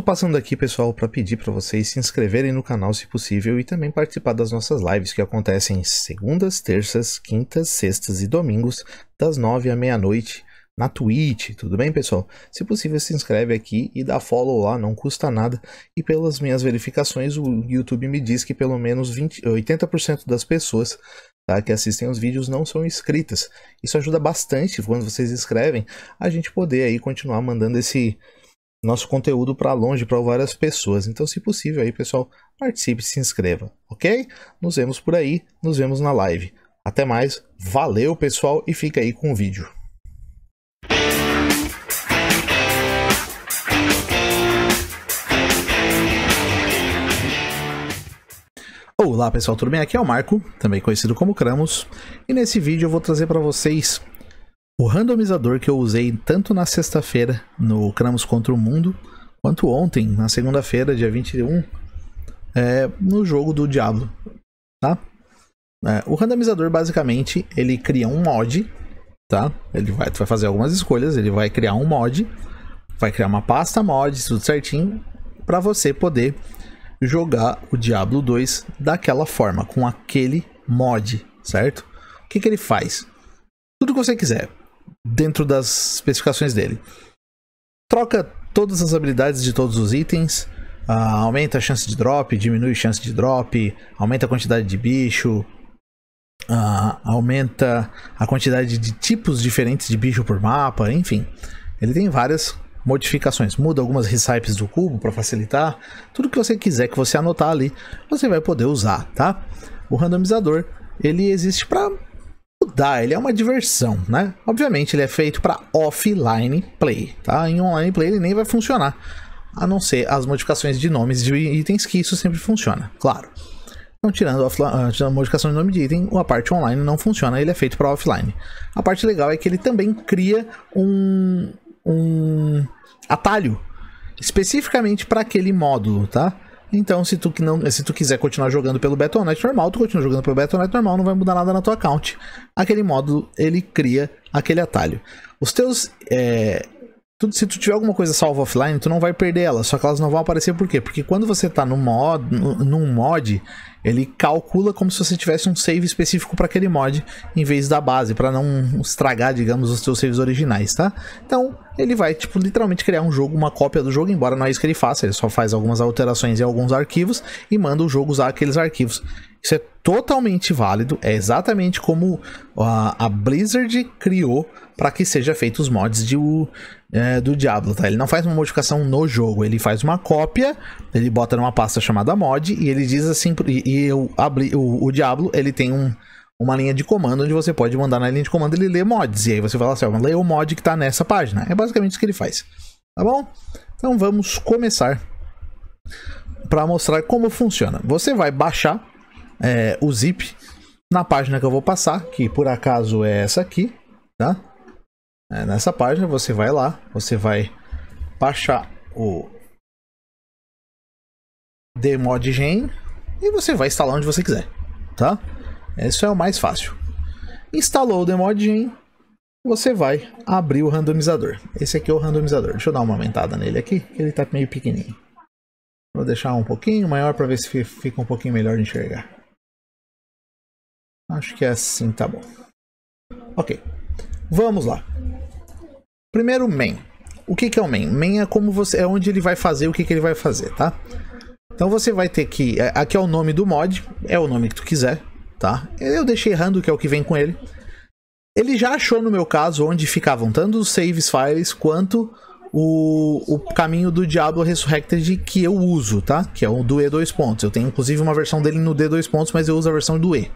Tô passando aqui, pessoal, para pedir para vocês se inscreverem no canal se possível e também participar das nossas lives que acontecem segundas, terças, quintas, sextas e domingos, das nove à meia-noite na Twitch, tudo bem, pessoal? Se possível, se inscreve aqui e dá follow lá, não custa nada. E pelas minhas verificações, o YouTube me diz que pelo menos 20, 80% das pessoas tá, que assistem os vídeos não são inscritas. Isso ajuda bastante quando vocês escrevem a gente poder aí continuar mandando esse nosso conteúdo para longe, para várias pessoas. Então, se possível aí, pessoal, participe, se inscreva, ok? Nos vemos por aí, nos vemos na live. Até mais, valeu pessoal e fica aí com o vídeo. Olá pessoal, tudo bem? Aqui é o Marco, também conhecido como Cramos, e nesse vídeo eu vou trazer para vocês o randomizador que eu usei tanto na sexta-feira, no Cramos contra o Mundo, quanto ontem, na segunda-feira, dia 21, é, no jogo do Diablo, tá? É, o randomizador, basicamente, ele cria um mod, tá? Ele vai, tu vai fazer algumas escolhas, ele vai criar um mod, vai criar uma pasta mod, tudo certinho, para você poder jogar o Diablo 2 daquela forma, com aquele mod, certo? O que, que ele faz? Tudo que você quiser dentro das especificações dele. Troca todas as habilidades de todos os itens, uh, aumenta a chance de drop, diminui a chance de drop, aumenta a quantidade de bicho, uh, aumenta a quantidade de tipos diferentes de bicho por mapa, enfim. Ele tem várias modificações, muda algumas recipes do cubo para facilitar, tudo que você quiser que você anotar ali, você vai poder usar, tá? O randomizador, ele existe para mudar, ele é uma diversão, né? Obviamente ele é feito para offline play, tá? Em online play ele nem vai funcionar, a não ser as modificações de nomes de itens que isso sempre funciona, claro. Então, tirando ah, a modificação de nome de item, a parte online não funciona, ele é feito para offline. A parte legal é que ele também cria um, um atalho especificamente para aquele módulo, tá? Então, se tu, não, se tu quiser continuar jogando pelo Battle.net normal, tu continua jogando pelo Battle.net normal, não vai mudar nada na tua account. Aquele módulo, ele cria aquele atalho. Os teus é, tu, se tu tiver alguma coisa salva offline, tu não vai perder ela, só que elas não vão aparecer por quê? Porque quando você tá num mod, num mod ele calcula como se você tivesse um save específico para aquele mod em vez da base, para não estragar, digamos, os seus saves originais, tá? Então, ele vai, tipo, literalmente criar um jogo, uma cópia do jogo, embora não é isso que ele faça, ele só faz algumas alterações em alguns arquivos e manda o jogo usar aqueles arquivos. Isso é totalmente válido, é exatamente como a, a Blizzard criou para que seja feito os mods de, o, é, do Diablo, tá? Ele não faz uma modificação no jogo, ele faz uma cópia, ele bota numa pasta chamada mod e ele diz assim, e, e o, o, o Diablo, ele tem um, uma linha de comando onde você pode mandar na linha de comando ele ler mods, e aí você fala assim, lê o mod que está nessa página, é basicamente isso que ele faz, tá bom? Então vamos começar para mostrar como funciona. Você vai baixar é, o zip na página que eu vou passar, que por acaso é essa aqui, tá? É, nessa página você vai lá, você vai baixar o demodgen e você vai instalar onde você quiser, tá? Isso é o mais fácil. Instalou o demodgen você vai abrir o randomizador. Esse aqui é o randomizador. Deixa eu dar uma aumentada nele aqui, que ele tá meio pequenininho. Vou deixar um pouquinho maior para ver se fica um pouquinho melhor de enxergar. Acho que é assim, tá bom. Ok, vamos lá. Primeiro, main. O que, que é o main? Main é como você, é onde ele vai fazer o que, que ele vai fazer, tá? Então você vai ter que, é, aqui é o nome do mod, é o nome que tu quiser, tá? Eu deixei errando que é o que vem com ele. Ele já achou no meu caso onde ficavam tanto os saves files quanto o, o, caminho do Diablo Resurrected que eu uso, tá? Que é o do E2 pontos. Eu tenho inclusive uma versão dele no D2 pontos, mas eu uso a versão do E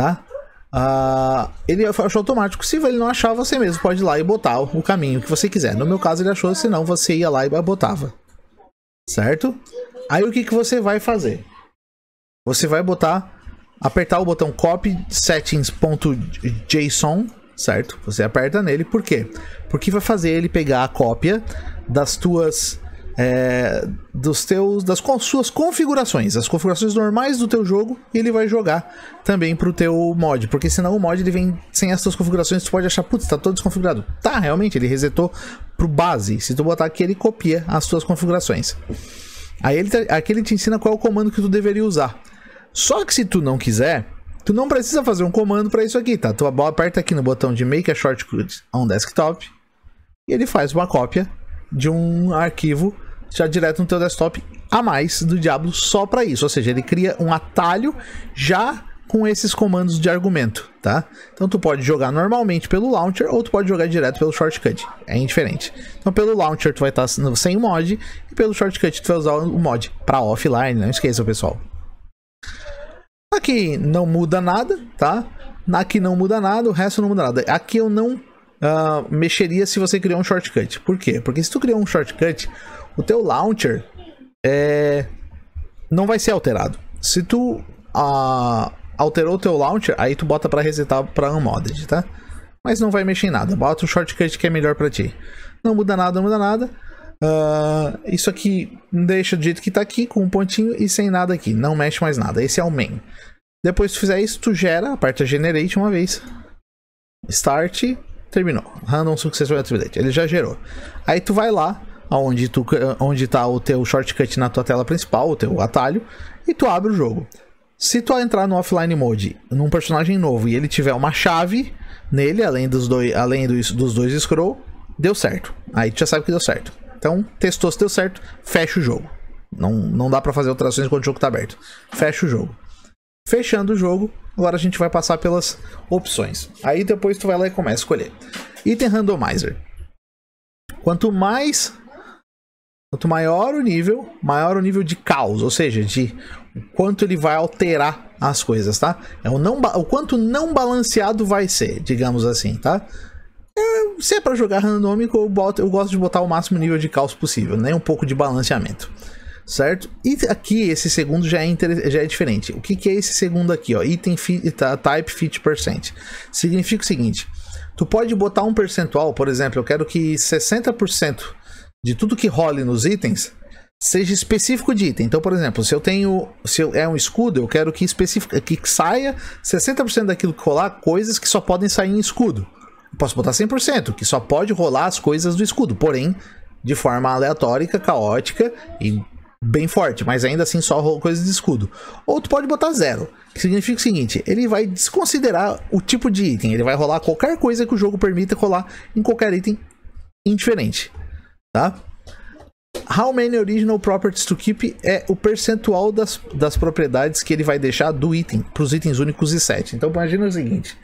tá? Uh, ele é achou automático. Se ele não achar, você mesmo pode ir lá e botar o caminho que você quiser. No meu caso, ele achou, senão você ia lá e botava. Certo? Aí o que, que você vai fazer? Você vai botar, apertar o botão copy settings.json, certo? Você aperta nele, por quê? Porque vai fazer ele pegar a cópia das tuas é, dos teus, das suas configurações, as configurações normais do teu jogo, ele vai jogar também pro teu mod, porque senão o mod ele vem sem essas configurações, tu pode achar, putz, tá todo desconfigurado. Tá, realmente, ele resetou pro base. Se tu botar aqui, ele copia as tuas configurações. Aí ele, aqui ele te ensina qual é o comando que tu deveria usar. Só que se tu não quiser, tu não precisa fazer um comando para isso aqui, tá? Tu aperta aqui no botão de Make a Shortcut on Desktop e ele faz uma cópia de um arquivo já direto no teu desktop a mais do Diablo só para isso. Ou seja, ele cria um atalho já com esses comandos de argumento, tá? Então tu pode jogar normalmente pelo launcher ou tu pode jogar direto pelo shortcut, é indiferente. Então pelo launcher tu vai estar tá sem mod e pelo shortcut tu vai usar o mod para offline, não esqueça pessoal. Aqui não muda nada, tá? Aqui não muda nada, o resto não muda nada. Aqui eu não uh, mexeria se você criar um shortcut. Por quê? Porque se tu criar um shortcut, o teu launcher é, não vai ser alterado. Se tu a, alterou o teu launcher, aí tu bota para resetar para unmodded, tá? Mas não vai mexer em nada. Bota o shortcut que é melhor para ti. Não muda nada, não muda nada. Uh, isso aqui deixa do jeito que tá aqui, com um pontinho e sem nada aqui. Não mexe mais nada. Esse é o main. Depois que tu fizer isso, tu gera, aperta generate uma vez. Start, terminou. Random Successful Activity. Ele já gerou. Aí tu vai lá onde tu onde tá o teu shortcut na tua tela principal, o teu atalho, e tu abre o jogo. Se tu entrar no offline mode, num personagem novo e ele tiver uma chave nele, além dos dois, além dos, dos dois scroll, deu certo. Aí tu já sabe que deu certo. Então, testou se deu certo, fecha o jogo. Não, não dá para fazer alterações quando o jogo tá aberto. Fecha o jogo. Fechando o jogo, agora a gente vai passar pelas opções. Aí depois tu vai lá e começa a escolher. Item randomizer. Quanto mais Quanto maior o nível, maior o nível de caos, ou seja, de o quanto ele vai alterar as coisas, tá? É o, não, o quanto não balanceado vai ser, digamos assim, tá? É, se é pra jogar randômico, eu, boto, eu gosto de botar o máximo nível de caos possível, nem né? um pouco de balanceamento, certo? E aqui, esse segundo já é, já é diferente. O que, que é esse segundo aqui, ó? Item fit, Type Fit Percent. Significa o seguinte, tu pode botar um percentual, por exemplo, eu quero que 60% de tudo que role nos itens seja específico de item. Então, por exemplo, se eu tenho, se é um escudo, eu quero que específico que saia 60% daquilo que rolar coisas que só podem sair em escudo. posso botar 100%, que só pode rolar as coisas do escudo, porém de forma aleatória, caótica e bem forte, mas ainda assim só rola coisas de escudo. Ou tu pode botar zero, que significa o seguinte, ele vai desconsiderar o tipo de item, ele vai rolar qualquer coisa que o jogo permita rolar em qualquer item indiferente tá? How many original properties to keep é o percentual das, das propriedades que ele vai deixar do item, para os itens únicos e set. Então imagina o seguinte,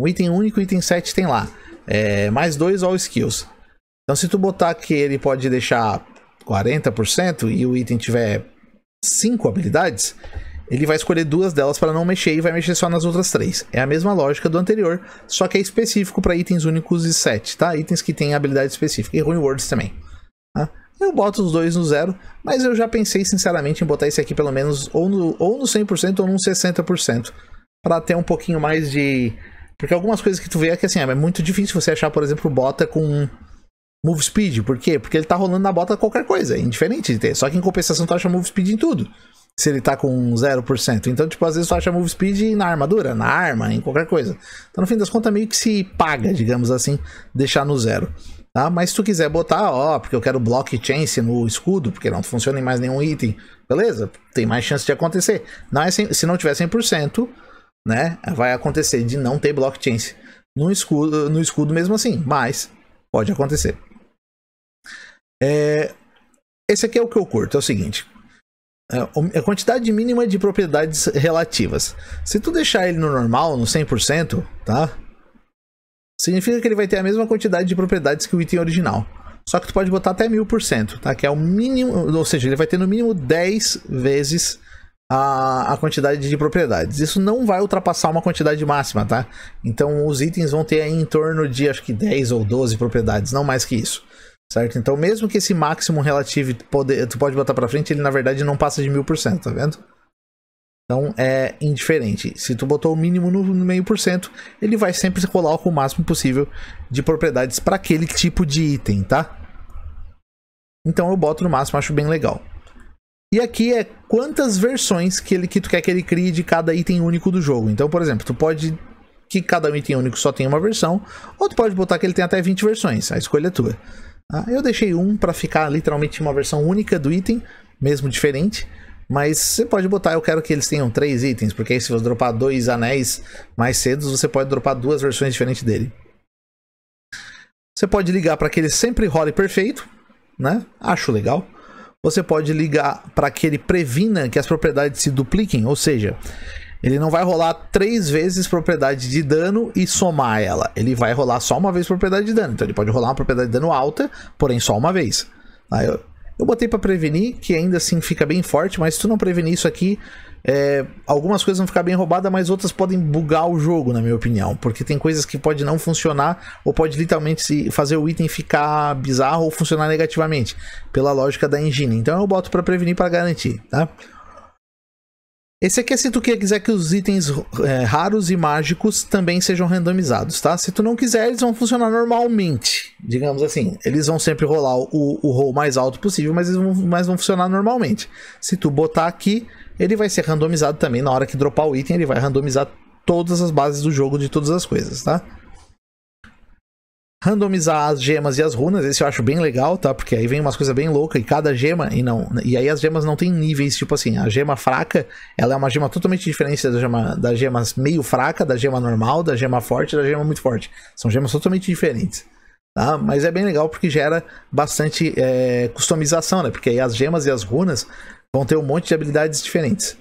um item único, item 7 tem lá, é, mais dois all skills. Então se tu botar que ele pode deixar 40% e o item tiver cinco habilidades, ele vai escolher duas delas para não mexer e vai mexer só nas outras três. É a mesma lógica do anterior, só que é específico para itens únicos e set, tá? Itens que têm habilidade específica e ruim words também. Né? Eu boto os dois no zero, mas eu já pensei sinceramente em botar esse aqui pelo menos ou no, ou no 100% ou no 60%. para ter um pouquinho mais de... Porque algumas coisas que tu vê é que assim, é muito difícil você achar, por exemplo, bota com move speed. Por quê? Porque ele tá rolando na bota qualquer coisa, é indiferente de ter. Só que em compensação tu acha move speed em tudo. Se ele tá com 0%. Então, tipo, às vezes tu acha move speed na armadura, na arma, em qualquer coisa. Então, no fim das contas, meio que se paga, digamos assim, deixar no zero. Tá? Mas se tu quiser botar, ó, porque eu quero blockchain no escudo, porque não funciona em mais nenhum item, beleza? Tem mais chance de acontecer. Não é 100, se não tiver 100%, né, vai acontecer de não ter blockchain no escudo, no escudo mesmo assim, mas pode acontecer. É, esse aqui é o que eu curto, é o seguinte. É a quantidade mínima de propriedades relativas. Se tu deixar ele no normal, no 100%, tá? Significa que ele vai ter a mesma quantidade de propriedades que o item original. Só que tu pode botar até 1000%, tá? Que é o mínimo, ou seja, ele vai ter no mínimo 10 vezes a, a quantidade de propriedades. Isso não vai ultrapassar uma quantidade máxima, tá? Então os itens vão ter aí em torno de acho que 10 ou 12 propriedades, não mais que isso. Certo? Então mesmo que esse máximo relativo poder, tu pode botar para frente, ele na verdade não passa de 1000%, tá vendo? Então é indiferente. Se tu botou o mínimo no meio por cento, ele vai sempre colar o máximo possível de propriedades para aquele tipo de item, tá? Então eu boto no máximo, acho bem legal. E aqui é quantas versões que, ele, que tu quer que ele crie de cada item único do jogo. Então, por exemplo, tu pode que cada item único só tem uma versão, ou tu pode botar que ele tem até 20 versões, a escolha é tua. Ah, eu deixei um para ficar literalmente uma versão única do item, mesmo diferente. Mas você pode botar, eu quero que eles tenham três itens, porque aí se você dropar dois anéis mais cedo, você pode dropar duas versões diferentes dele. Você pode ligar para que ele sempre role perfeito, né? Acho legal. Você pode ligar para que ele previna que as propriedades se dupliquem, ou seja, ele não vai rolar três vezes propriedade de dano e somar ela. Ele vai rolar só uma vez propriedade de dano. Então ele pode rolar uma propriedade de dano alta, porém só uma vez. Aí eu, eu botei para prevenir, que ainda assim fica bem forte, mas se tu não prevenir isso aqui, é, algumas coisas vão ficar bem roubadas, mas outras podem bugar o jogo, na minha opinião. Porque tem coisas que pode não funcionar, ou pode literalmente se fazer o item ficar bizarro ou funcionar negativamente, pela lógica da engine. Então eu boto para prevenir para garantir, tá? Esse aqui é se tu quiser que os itens é, raros e mágicos também sejam randomizados, tá? Se tu não quiser, eles vão funcionar normalmente, digamos assim. Eles vão sempre rolar o, o roll mais alto possível, mas, eles vão, mas vão funcionar normalmente. Se tu botar aqui, ele vai ser randomizado também. Na hora que dropar o item, ele vai randomizar todas as bases do jogo de todas as coisas, tá? randomizar as gemas e as runas, esse eu acho bem legal, tá? Porque aí vem umas coisas bem loucas e cada gema e não, e aí as gemas não tem níveis, tipo assim, a gema fraca, ela é uma gema totalmente diferente da gema da gema meio fraca, da gema normal, da gema forte, da gema muito forte. São gemas totalmente diferentes. Tá? Mas é bem legal porque gera bastante é, customização, né? Porque aí as gemas e as runas vão ter um monte de habilidades diferentes.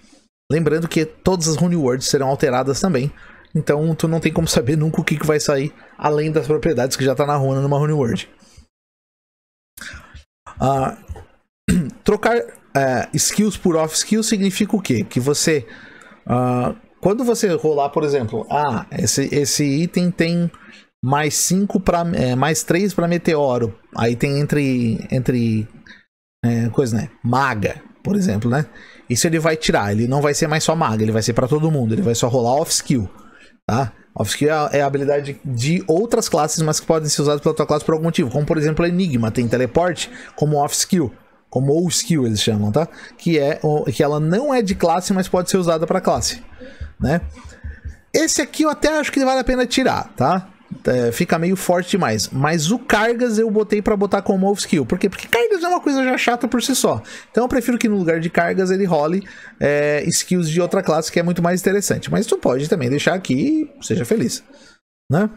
Lembrando que todas as Rune Words serão alteradas também, então tu não tem como saber nunca o que, que vai sair além das propriedades que já tá na Runa no Mahoney World. Ah, trocar uh, skills por off skills significa o quê? Que você. Uh, quando você rolar, por exemplo, ah, esse, esse item tem mais 5 para é, mais 3 para meteoro. Aí tem entre entre é, coisa, né? Maga, por exemplo, né? Isso ele vai tirar, ele não vai ser mais só maga, ele vai ser para todo mundo, ele vai só rolar off skill. Tá? skill é, é a habilidade de outras classes, mas que podem ser usadas pela tua classe por algum motivo. Como, por exemplo, Enigma tem teleporte como off-skill. Como off-skill eles chamam, tá? Que, é, que ela não é de classe, mas pode ser usada para classe. Né? Esse aqui eu até acho que vale a pena tirar, tá? É, fica meio forte demais. Mas o Cargas eu botei para botar com off Skill. Por quê? Porque Cargas é uma coisa já chata por si só. Então eu prefiro que no lugar de Cargas ele role é, skills de outra classe, que é muito mais interessante. Mas tu pode também deixar aqui e seja feliz. Né?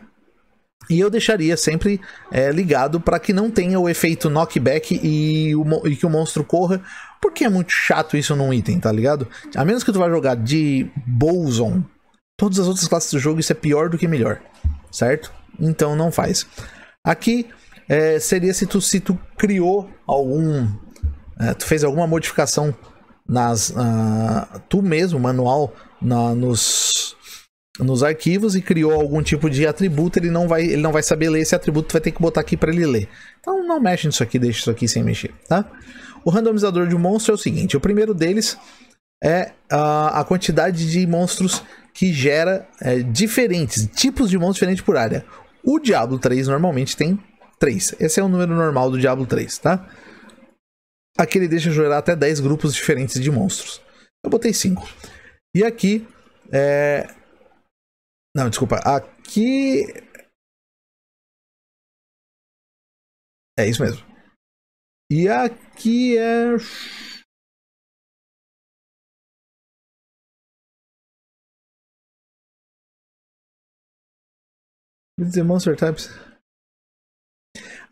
E eu deixaria sempre é, ligado para que não tenha o efeito knockback e, o, e, que o monstro corra, porque é muito chato isso num item, tá ligado? A menos que tu vá jogar de Bolson, todas as outras classes do jogo isso é pior do que melhor certo? Então não faz. Aqui é, seria se tu, se tu criou algum. É, tu fez alguma modificação nas. Uh, tu mesmo, manual, na, nos, nos arquivos e criou algum tipo de atributo, ele não vai, ele não vai saber ler esse atributo, tu vai ter que botar aqui para ele ler. Então não mexe nisso aqui, deixa isso aqui sem mexer, tá? O randomizador de monstro é o seguinte, o primeiro deles é uh, a quantidade de monstros que gera é, diferentes tipos de mãos diferentes por área. O Diablo 3 normalmente tem 3. Esse é o número normal do Diablo 3, tá? Aqui ele deixa gerar até 10 grupos diferentes de monstros. Eu botei 5. E aqui é... Não, desculpa. Aqui É isso mesmo. E aqui é It's the monster types.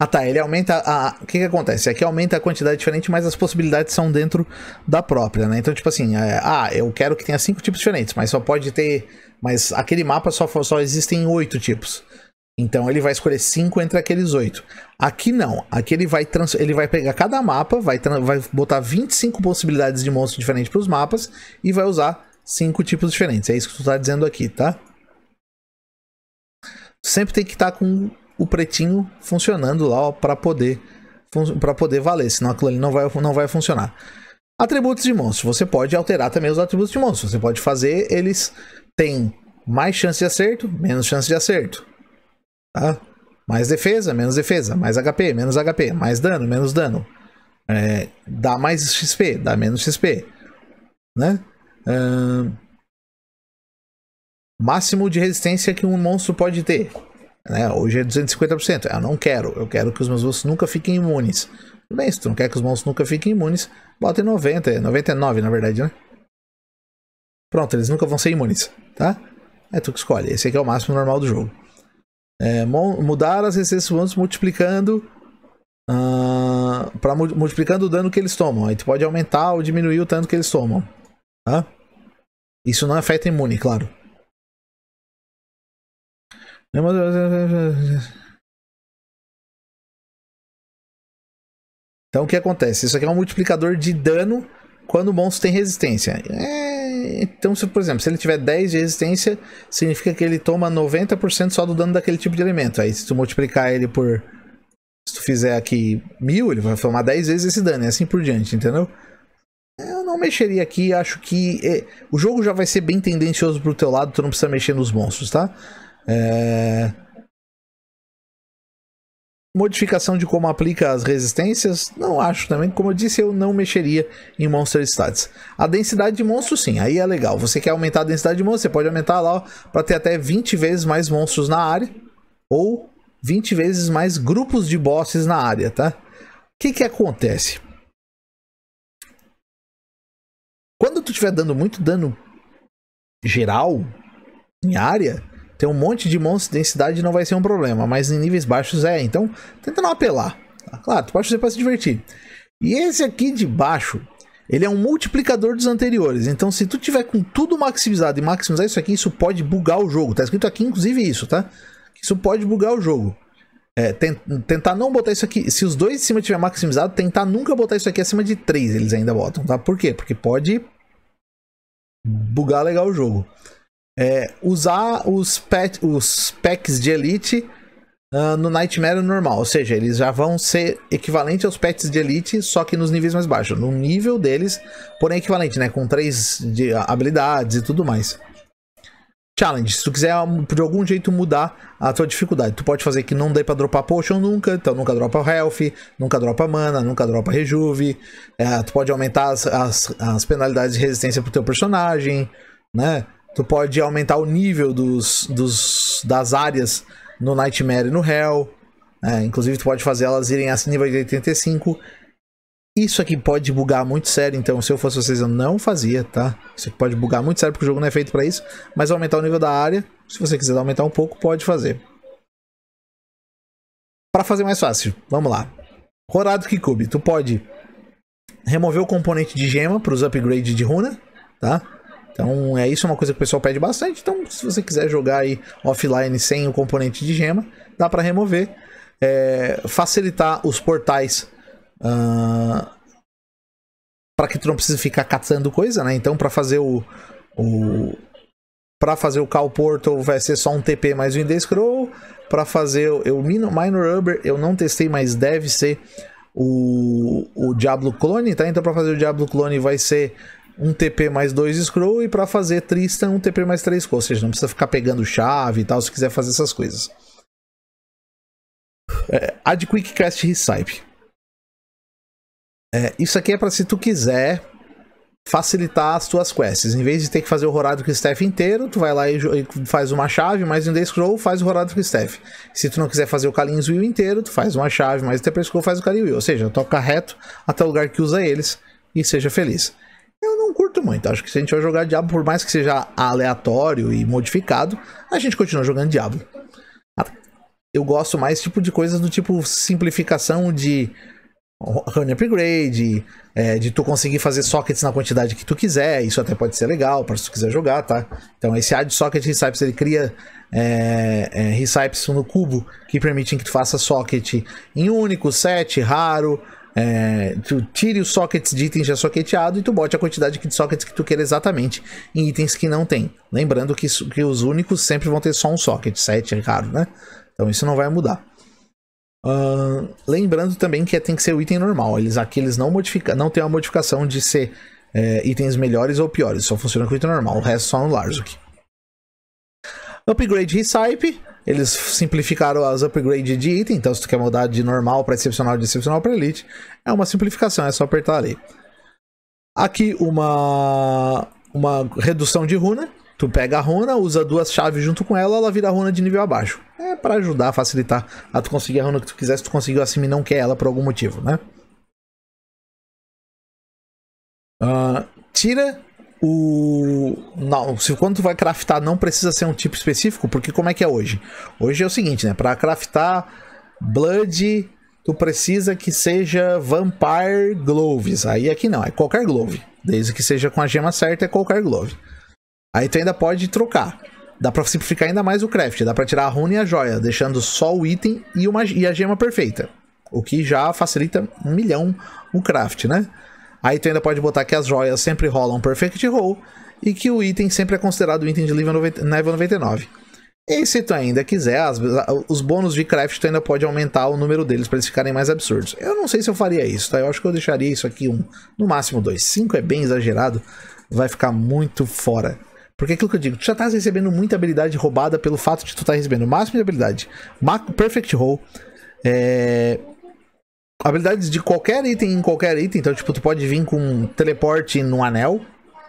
Ah tá, ele aumenta a. O que que acontece? Aqui é aumenta a quantidade diferente, mas as possibilidades são dentro da própria, né? Então, tipo assim, é, ah, eu quero que tenha cinco tipos diferentes, mas só pode ter. Mas aquele mapa só, só existem oito tipos. Então ele vai escolher cinco entre aqueles oito. Aqui não. Aqui ele vai, trans... ele vai pegar cada mapa, vai, vai botar 25 possibilidades de monstro diferente para os mapas e vai usar cinco tipos diferentes. É isso que tu tá dizendo aqui, tá? sempre tem que estar tá com o pretinho funcionando lá para poder para poder valer, senão aquilo ali não vai, não vai funcionar. Atributos de monstros. Você pode alterar também os atributos de monstros. Você pode fazer eles têm mais chance de acerto, menos chance de acerto. Tá? Mais defesa, menos defesa. Mais HP, menos HP. Mais dano, menos dano. É, dá mais XP, dá menos XP. Né? máximo de resistência que um monstro pode ter. Né? Hoje é 250%. Eu não quero. Eu quero que os meus monstros nunca fiquem imunes. Tudo bem, se tu não quer que os monstros nunca fiquem imunes, bota em 90, 99 na verdade, né? Pronto, eles nunca vão ser imunes, tá? É tu que escolhe. Esse aqui é o máximo normal do jogo. É, mudar as resistências monstros, multiplicando uh, ah, para multiplicando o dano que eles tomam. Aí tu pode aumentar ou diminuir o tanto que eles tomam. Tá? Isso não afeta imune, claro. Então o que acontece? Isso aqui é um multiplicador de dano quando o monstro tem resistência. É... Então, se, por exemplo, se ele tiver 10 de resistência, significa que ele toma 90% só do dano daquele tipo de elemento. Aí se tu multiplicar ele por. Se tu fizer aqui mil, ele vai tomar 10 vezes esse dano, e assim por diante, entendeu? Eu não mexeria aqui, acho que. É... O jogo já vai ser bem tendencioso pro teu lado, tu não precisa mexer nos monstros, tá? É... Modificação de como aplica as resistências? Não acho também. Como eu disse, eu não mexeria em Monster Stats. A densidade de monstros, sim, aí é legal. Você quer aumentar a densidade de monstros, você pode aumentar lá para ter até 20 vezes mais monstros na área. Ou 20 vezes mais grupos de bosses na área, tá? O que que acontece? Quando tu estiver dando muito dano geral em área, ter um monte de monstros densidade não vai ser um problema, mas em níveis baixos é. Então, tenta não apelar. Ah, claro, tu pode fazer para se divertir. E esse aqui de baixo, ele é um multiplicador dos anteriores. Então, se tu tiver com tudo maximizado e maximizar isso aqui, isso pode bugar o jogo. Tá escrito aqui, inclusive, isso, tá? Isso pode bugar o jogo. É, tentar não botar isso aqui. Se os dois de cima tiver maximizado, tentar nunca botar isso aqui acima de 3, eles ainda botam, tá? Por quê? Porque pode bugar legal o jogo é, usar os, pet, os packs de elite uh, no Nightmare normal. Ou seja, eles já vão ser equivalente aos pets de elite, só que nos níveis mais baixos. No nível deles, porém equivalente, né? Com três de ah, habilidades e tudo mais. Challenge, se tu quiser ah, de algum jeito mudar a tua dificuldade, tu pode fazer que não dê pra dropar potion nunca, então nunca dropa health, nunca dropa mana, nunca dropa rejuve, é, tu pode aumentar as, as, as penalidades de resistência pro teu personagem, né? tu pode aumentar o nível dos, dos das áreas no Nightmare e no Hell. É, inclusive, tu pode fazer elas irem a nível de 85. Isso aqui pode bugar muito sério, então se eu fosse vocês eu não fazia, tá? Isso aqui pode bugar muito sério porque o jogo não é feito para isso, mas aumentar o nível da área, se você quiser aumentar um pouco, pode fazer. Para fazer mais fácil, vamos lá. Rorado Kikubi, tu pode remover o componente de gema para os upgrades de runa, tá? Então, é isso é uma coisa que o pessoal pede bastante. Então, se você quiser jogar aí offline sem o componente de gema, dá para remover. É, facilitar os portais uh, ah, para que tu não precise ficar catando coisa, né? Então, para fazer o, o para fazer o Cal Portal vai ser só um TP mais um Index Scroll. Para fazer o Minor Rubber, eu não testei, mas deve ser o, o Diablo Clone, tá? Então, para fazer o Diablo Clone vai ser um TP mais dois scroll e para fazer Tristan um TP mais três scroll, ou seja, não precisa ficar pegando chave e tal se quiser fazer essas coisas. É, add quest Recipe. É, isso aqui é para se tu quiser facilitar as tuas quests. Em vez de ter que fazer o Horário do o staff inteiro, tu vai lá e faz uma chave, mais um D-Scroll, faz o Horário do o staff. Se tu não quiser fazer o Kalin's Will inteiro, tu faz uma chave, mais um T-Scroll, faz o Kalin's Will. Ou seja, toca reto até o lugar que usa eles e seja feliz. Então acho que se a gente vai jogar Diablo, por mais que seja aleatório e modificado, a gente continua jogando Diablo. Eu gosto mais tipo de coisas do tipo simplificação de run upgrade, é, de tu conseguir fazer sockets na quantidade que tu quiser, isso até pode ser legal para se tu quiser jogar, tá? Então esse add socket recipes ele cria é, é, recipes no cubo que permitem que tu faça socket em único, set, raro, é, tu tire os sockets de itens já soqueteado e tu bote a quantidade de sockets que tu queira exatamente em itens que não tem. Lembrando que, que os únicos sempre vão ter só um socket, 7 é caro, né? Então isso não vai mudar. Uh, lembrando também que tem que ser o item normal. Eles aqui eles não modifica, não tem uma modificação de ser é, itens melhores ou piores. Só funciona com o item normal. O resto só no Larsuk. Upgrade Recipe. Eles simplificaram as upgrades de item, então se tu quer mudar de normal para excepcional, de excepcional para elite, é uma simplificação, é só apertar ali. Aqui uma, uma redução de runa. Tu pega a runa, usa duas chaves junto com ela, ela vira runa de nível abaixo. É para ajudar, facilitar a tu conseguir a runa que tu quiser, se tu conseguiu assim e não quer ela por algum motivo, né? Uh, tira o não, se quando tu vai craftar não precisa ser um tipo específico, porque como é que é hoje? Hoje é o seguinte, né? Para craftar blood, tu precisa que seja vampire gloves. Aí aqui é não, é qualquer glove, desde que seja com a gema certa é qualquer glove. Aí tu ainda pode trocar. Dá para simplificar ainda mais o craft, dá para tirar a runa e a joia, deixando só o item e uma e a gema perfeita, o que já facilita um milhão o craft, né? Aí tu ainda pode botar que as joias sempre rolam perfect roll e que o item sempre é considerado um item de nível 99. E se tu ainda quiser, as, os bônus de craft tu ainda pode aumentar o número deles para eles ficarem mais absurdos. Eu não sei se eu faria isso, tá? Eu acho que eu deixaria isso aqui um, no máximo dois. Cinco é bem exagerado, vai ficar muito fora. Porque é aquilo que eu digo, tu já tá recebendo muita habilidade roubada pelo fato de tu tá recebendo o máximo de habilidade, perfect roll, é, habilidades de qualquer item em qualquer item. Então, tipo, tu pode vir com um teleporte no anel.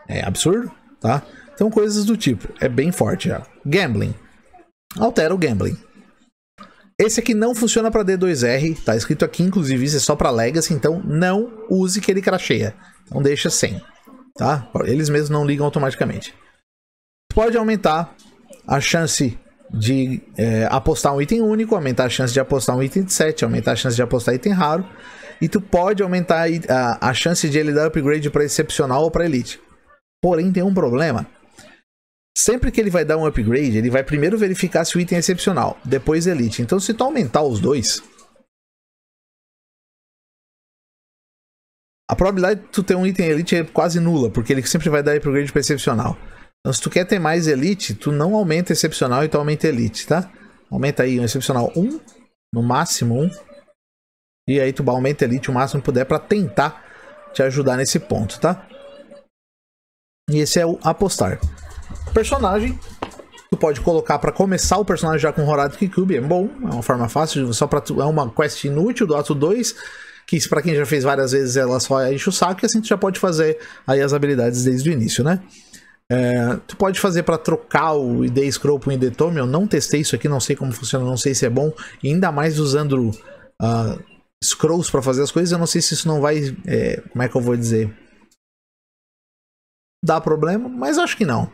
É absurdo, tá? Então, coisas do tipo. É bem forte já. Gambling. Altera o gambling. Esse aqui não funciona para D2R, tá escrito aqui, inclusive, isso é só para Legacy, então não use que ele cracheia. Então deixa sem, tá? Eles mesmos não ligam automaticamente. Pode aumentar a chance de é, apostar um item único, aumentar a chance de apostar um item de 7, aumentar a chance de apostar item raro. E tu pode aumentar a, a chance de ele dar upgrade para excepcional ou para elite. Porém, tem um problema. Sempre que ele vai dar um upgrade, ele vai primeiro verificar se o item é excepcional, depois elite. Então, se tu aumentar os dois, a probabilidade de tu ter um item elite é quase nula, porque ele sempre vai dar upgrade para excepcional. Então, se tu quer ter mais elite, tu não aumenta excepcional e tu aumenta elite, tá? Aumenta aí um excepcional 1, no máximo 1. E aí tu aumenta elite o máximo que puder para tentar te ajudar nesse ponto, tá? E esse é o apostar. Personagem. Tu pode colocar para começar o personagem já com Horado cube é bom, é uma forma fácil, só para é uma quest inútil do ato 2, que para quem já fez várias vezes ela só enche o saco, e assim tu já pode fazer aí as habilidades desde o início, né? É, tu pode fazer para trocar o ID Scroll para o ID Tome. Eu não testei isso aqui, não sei como funciona, não sei se é bom. E ainda mais usando uh, scrolls para fazer as coisas, eu não sei se isso não vai. É, como é que eu vou dizer? Dá problema, mas acho que não.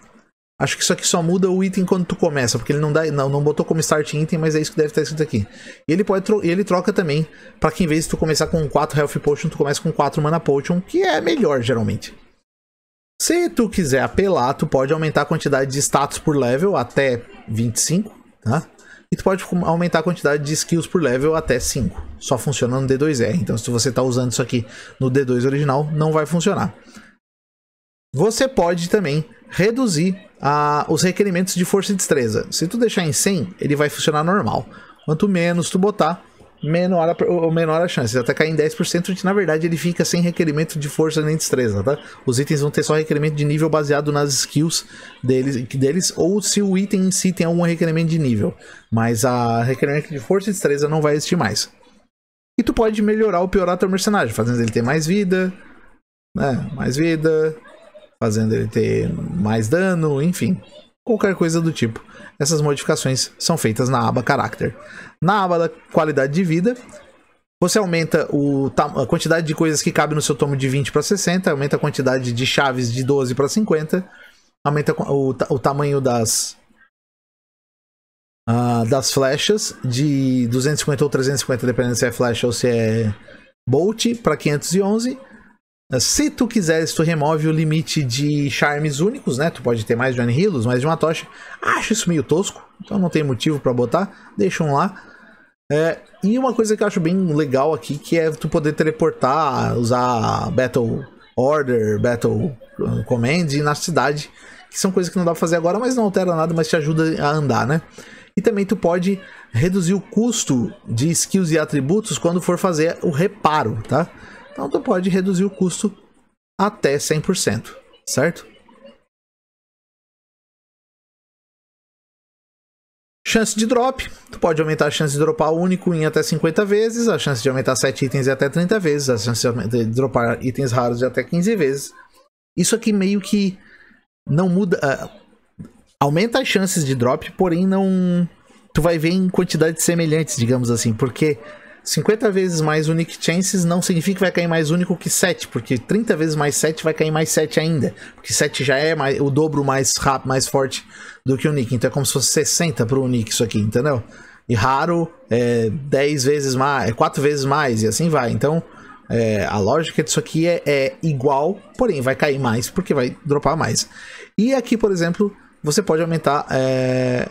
Acho que isso aqui só muda o item quando tu começa, porque ele não, dá, não, não botou como start item, mas é isso que deve estar escrito aqui. E ele, pode tro ele troca também, para que em vez de tu começar com 4 health potion, tu começa com 4 mana potion, que é melhor geralmente. Se tu quiser apelar, tu pode aumentar a quantidade de status por level até 25, tá? E tu pode aumentar a quantidade de skills por level até 5. Só funciona no D2R. Então, se você está usando isso aqui no D2 original, não vai funcionar. Você pode também reduzir os requerimentos de força e destreza. Se tu deixar em 100, ele vai funcionar normal. Quanto menos tu botar, menor a, menor a chance. Até cair em 10%, de, na verdade ele fica sem requerimento de força nem destreza, tá? Os itens vão ter só requerimento de nível baseado nas skills deles, deles ou se o item em si tem algum requerimento de nível. Mas a requerimento de força e destreza não vai existir mais. E tu pode melhorar ou piorar teu mercenário, fazendo ele ter mais vida, né? Mais vida, fazendo ele ter mais dano, enfim. Qualquer coisa do tipo. Essas modificações são feitas na aba Character. Na aba da qualidade de vida, você aumenta o, a quantidade de coisas que cabe no seu tomo de 20 para 60, aumenta a quantidade de chaves de 12 para 50, aumenta o, o tamanho das, uh, das flechas de 250 ou 350, dependendo se é flecha ou se é bolt, para 511 ah, se tu quiseres, tu remove o limite de charmes únicos, né? Tu pode ter mais de um Healos, mais de uma tocha. Acho isso meio tosco, então não tem motivo para botar. Deixa um lá. É, e uma coisa que eu acho bem legal aqui, que é tu poder teleportar, usar Battle Order, Battle ah, Command na cidade. Que são coisas que não dá pra fazer agora, mas não altera nada, mas te ajuda a andar, né? E também tu pode reduzir o custo de skills e atributos quando for fazer o reparo, tá? Então tu pode reduzir o custo até 100%, certo? Chance de drop, tu pode aumentar a chance de dropar o único em até 50 vezes, a chance de aumentar 7 itens em até 30 vezes, a chance de dropar itens raros em até 15 vezes. Isso aqui meio que não muda, uh, aumenta as chances de drop, porém não tu vai ver em quantidades semelhantes, digamos assim, porque 50 vezes mais unique chances não significa que vai cair mais único que 7, porque 30 vezes mais 7 vai cair mais 7 ainda. Porque 7 já é mais, o dobro mais rápido, mais forte do que o Nick. Então é como se fosse 60 para o Nick isso aqui, entendeu? E raro é 10 vezes mais, é 4 vezes mais, e assim vai. Então é, a lógica disso aqui é, é igual, porém vai cair mais, porque vai dropar mais. E aqui, por exemplo, você pode aumentar. É,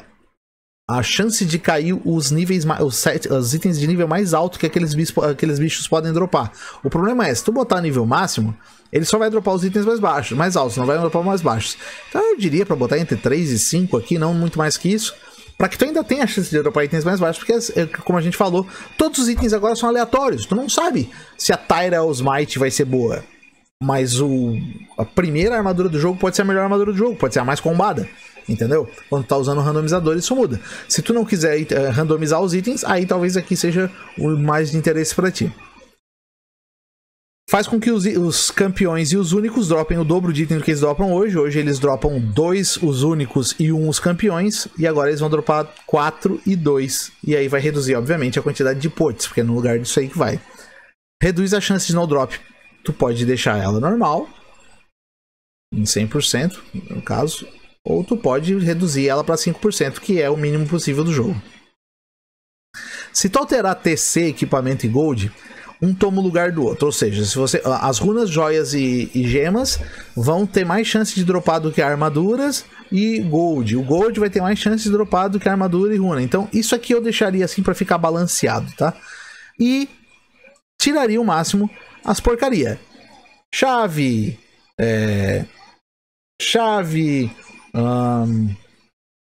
a chance de cair os níveis os, set, os itens de nível mais alto que aqueles, aqueles bichos podem dropar. O problema é, se tu botar nível máximo, ele só vai dropar os itens mais baixos, mais altos, não vai dropar mais baixos. Então eu diria para botar entre 3 e 5 aqui, não muito mais que isso. Pra que tu ainda tenha a chance de dropar itens mais baixos, porque, é, como a gente falou, todos os itens agora são aleatórios. Tu não sabe se a Tyra Smite vai ser boa. Mas o, a primeira armadura do jogo pode ser a melhor armadura do jogo, pode ser a mais combada entendeu? Quando tá usando o randomizador, isso muda. Se tu não quiser uh, randomizar os itens, aí talvez aqui seja o mais de interesse para ti. Faz com que os, os, campeões e os únicos dropem o dobro de item que eles dropam hoje. Hoje eles dropam dois os únicos e um os campeões. E agora eles vão dropar 4 e 2. E aí vai reduzir, obviamente, a quantidade de potes, porque é no lugar disso aí que vai. Reduz a chance de no drop. Tu pode deixar ela normal, em 100%, no caso, ou tu pode reduzir ela para 5%, que é o mínimo possível do jogo. Se tu alterar TC, equipamento e gold, um toma o lugar do outro. Ou seja, se você as runas, joias e, e, gemas vão ter mais chance de dropar do que armaduras e gold. O gold vai ter mais chance de dropar do que armadura e runa. Então, isso aqui eu deixaria assim para ficar balanceado, tá? E tiraria o máximo as porcaria. Chave, é... chave, um,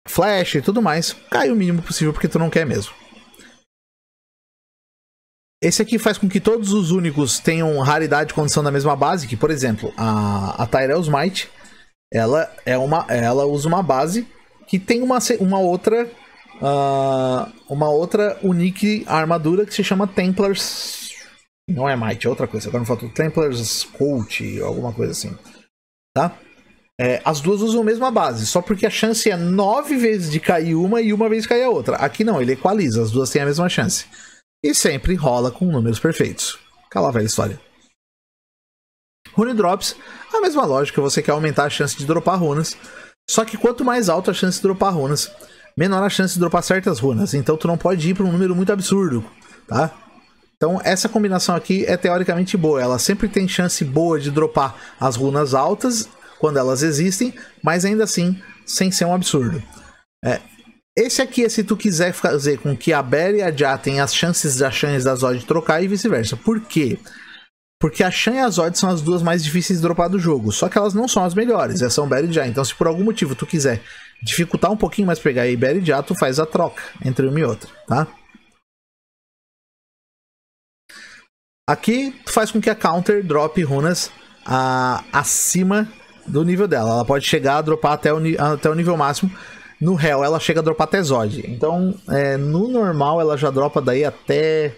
flash e tudo mais, cai o mínimo possível porque tu não quer mesmo. Esse aqui faz com que todos os únicos tenham raridade e condição da mesma base, que por exemplo, a, a Tyrell's Might, ela, é uma, ela usa uma base que tem uma, uma outra uh, uma outra unique armadura que se chama Templars não é Might, é outra coisa, agora não faltou Templars Cult alguma coisa assim tá? É, as duas usam a mesma base, só porque a chance é nove vezes de cair uma e uma vez cair a outra. Aqui não, ele equaliza, as duas têm a mesma chance. E sempre rola com números perfeitos. Cala a velha história. Rune Drops, a mesma lógica, você quer aumentar a chance de dropar runas. Só que quanto mais alta a chance de dropar runas, menor a chance de dropar certas runas. Então tu não pode ir para um número muito absurdo, tá? Então essa combinação aqui é teoricamente boa. Ela sempre tem chance boa de dropar as runas altas quando elas existem, mas ainda assim sem ser um absurdo. É, esse aqui é se tu quiser fazer com que a Bera e a Jat tenham as chances da Shan e da Zod trocar e vice-versa. Por quê? Porque a Shan e a Zod são as duas mais difíceis de dropar do jogo, só que elas não são as melhores, elas é são Bera e Jat. Então se por algum motivo tu quiser dificultar um pouquinho mais pegar aí Bera e Jat, tu faz a troca entre uma e outra, tá? Aqui tu faz com que a counter drop runas a, acima do nível dela. Ela pode chegar a dropar até o, até o nível máximo. No Hell, ela chega a dropar até Zod. Então, é, no normal, ela já dropa daí até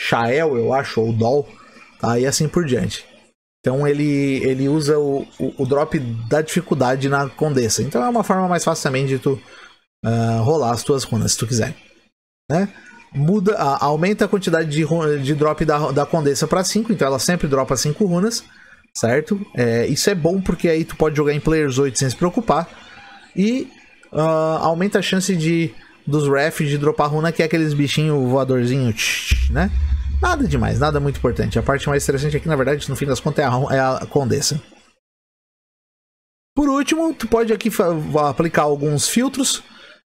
Shael, eu acho, ou Doll. Tá? E assim por diante. Então, ele, ele usa o, o, o drop da dificuldade na Condessa. Então, é uma forma mais fácil também de tu uh, rolar as tuas runas, se tu quiser. Né? Muda, uh, aumenta a quantidade de, de drop da, da Condessa para 5. Então, ela sempre dropa 5 runas certo? É, isso é bom porque aí tu pode jogar em players 8 sem se preocupar e uh, aumenta a chance de dos refs de dropar runa, que é aqueles bichinhos voadorzinho, né? Nada demais, nada muito importante. A parte mais interessante aqui, na verdade, no fim das contas, é a, é a condessa. Por último, tu pode aqui aplicar alguns filtros.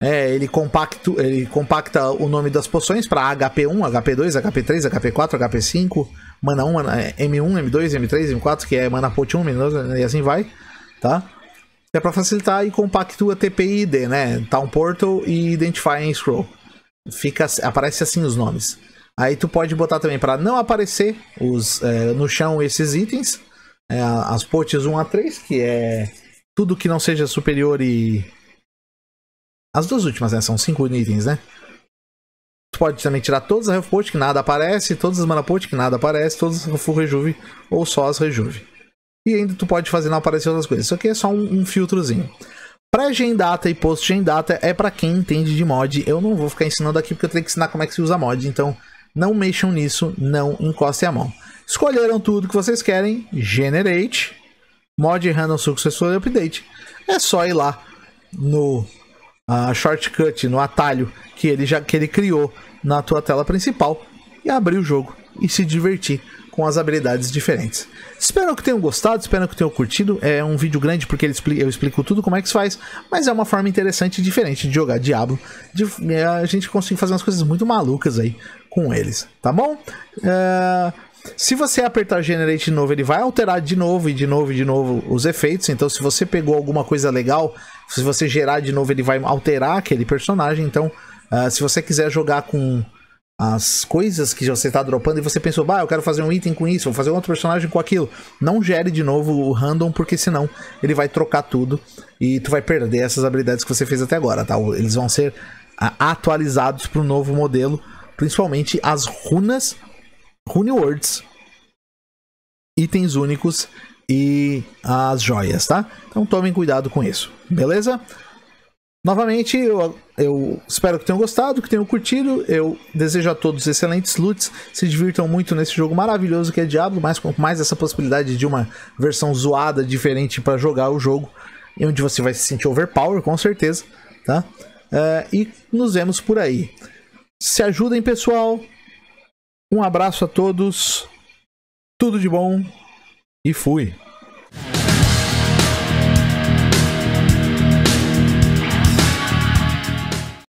É, ele, compacto, ele compacta o nome das poções para HP1, HP2, HP3, HP4, HP5, mana 1, mana, M1, M2, M3, M4, que é mana port 1, e assim vai, tá? É para facilitar e compactua TPI ID, né? Town tá Portal e Identifying Scroll. Fica, aparece assim os nomes. Aí tu pode botar também para não aparecer os, é, no chão esses itens, é, as portes 1 a 3, que é tudo que não seja superior e. As duas últimas, né? São cinco itens, né? Tu pode também tirar todas as health que nada aparece, todas as mana Port que nada aparece, todas as full rejuve ou só as rejuve. E ainda tu pode fazer não aparecer outras coisas. Isso aqui é só um, um filtrozinho. Pré-gen data e post-gen data é para quem entende de mod. Eu não vou ficar ensinando aqui porque eu tenho que ensinar como é que se usa mod, então não mexam nisso, não encostem a mão. Escolheram tudo que vocês querem, generate, mod random successor update. É só ir lá no uh, shortcut, no atalho que ele já que ele criou na tua tela principal e abrir o jogo e se divertir com as habilidades diferentes. Espero que tenham gostado, espero que tenham curtido. É um vídeo grande porque ele explica, eu explico tudo como é que se faz, mas é uma forma interessante e diferente de jogar Diablo. De, é, a gente consegue fazer umas coisas muito malucas aí com eles, tá bom? É, se você apertar Generate de novo, ele vai alterar de novo e de novo e de novo os efeitos. Então, se você pegou alguma coisa legal, se você gerar de novo, ele vai alterar aquele personagem. Então, Uh, se você quiser jogar com as coisas que você está dropando e você pensou, bah, eu quero fazer um item com isso, vou fazer outro personagem com aquilo, não gere de novo o random, porque senão ele vai trocar tudo e tu vai perder essas habilidades que você fez até agora, tá? Eles vão ser uh, atualizados para o novo modelo, principalmente as runas, rune words, itens únicos e as joias, tá? Então tomem cuidado com isso, beleza? Novamente, eu, eu, espero que tenham gostado, que tenham curtido. Eu desejo a todos excelentes loots. Se divirtam muito nesse jogo maravilhoso que é Diablo, mas com mais essa possibilidade de uma versão zoada, diferente para jogar o jogo, onde você vai se sentir overpower, com certeza. Tá? Uh, e nos vemos por aí. Se ajudem, pessoal. Um abraço a todos. Tudo de bom. E fui.